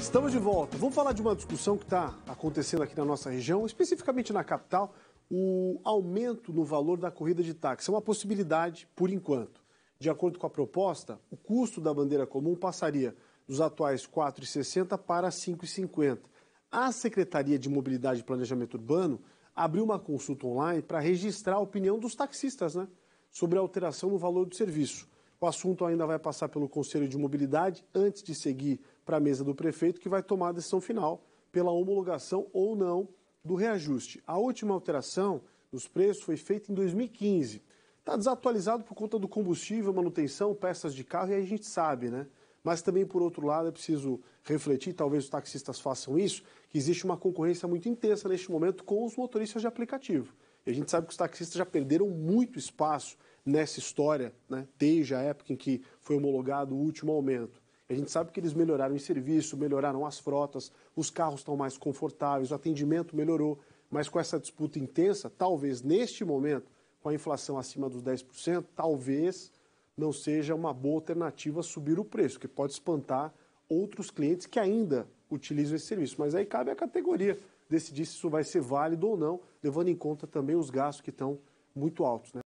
Estamos de volta. Vamos falar de uma discussão que está acontecendo aqui na nossa região, especificamente na capital, o aumento no valor da corrida de táxi. É uma possibilidade, por enquanto. De acordo com a proposta, o custo da bandeira comum passaria dos atuais R$ 4,60 para R$ 5,50. A Secretaria de Mobilidade e Planejamento Urbano abriu uma consulta online para registrar a opinião dos taxistas né, sobre a alteração no valor do serviço. O assunto ainda vai passar pelo Conselho de Mobilidade antes de seguir para a mesa do prefeito, que vai tomar a decisão final pela homologação ou não do reajuste. A última alteração nos preços foi feita em 2015. Está desatualizado por conta do combustível, manutenção, peças de carro, e aí a gente sabe, né? Mas também, por outro lado, é preciso refletir, talvez os taxistas façam isso, que existe uma concorrência muito intensa neste momento com os motoristas de aplicativo. E a gente sabe que os taxistas já perderam muito espaço nessa história, né, desde a época em que foi homologado o último aumento. a gente sabe que eles melhoraram em serviço, melhoraram as frotas, os carros estão mais confortáveis, o atendimento melhorou, mas com essa disputa intensa, talvez neste momento, com a inflação acima dos 10%, talvez não seja uma boa alternativa subir o preço, que pode espantar outros clientes que ainda utilizam esse serviço. Mas aí cabe à categoria decidir se isso vai ser válido ou não, levando em conta também os gastos que estão muito altos. Né?